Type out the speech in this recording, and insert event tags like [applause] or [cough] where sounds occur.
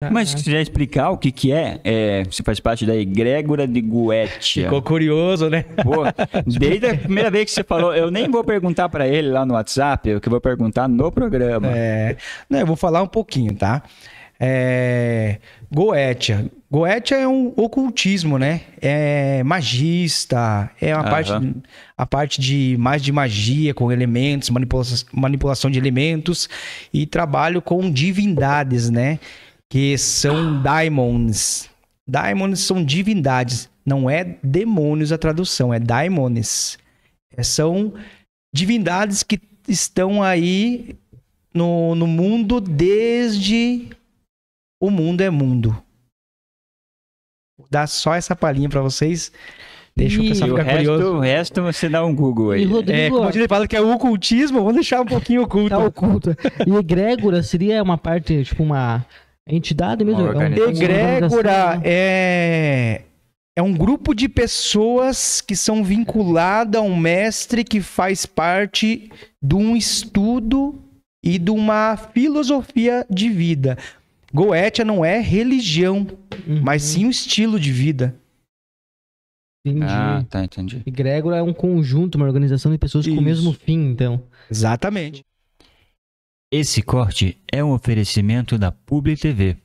Tá, Mas tá. se quiser explicar o que que é, é você faz parte da egrégora de Goetia. Ficou curioso, né? Pô, [laughs] desde a primeira vez que você falou, eu nem vou perguntar para ele lá no WhatsApp, é eu que vou perguntar no programa. É, não, eu vou falar um pouquinho, tá? É, Goetia. Goetia é um ocultismo, né? É magista, é uma uhum. parte, a parte de mais de magia com elementos, manipulação de elementos e trabalho com divindades, né? que são daimons. Daimons são divindades, não é demônios a tradução, é daimones. É, são divindades que estão aí no, no mundo desde o mundo é mundo. Vou dar só essa palhinha para vocês. Deixa e o pessoal ficar o resto, curioso. O resto você dá um Google aí. E Rodrigo, é, como ele fala que é o ocultismo, vamos deixar um pouquinho oculto. Tá oculto. E egrégora seria uma parte, tipo uma é entidade mesmo? é um, Egrégora é, é um grupo de pessoas que são vinculadas a um mestre que faz parte de um estudo e de uma filosofia de vida. Goetia não é religião, uhum. mas sim um estilo de vida. Entendi. Ah, tá, entendi. é um conjunto, uma organização de pessoas Isso. com o mesmo fim, então. Exatamente. Esse corte é um oferecimento da Publi TV.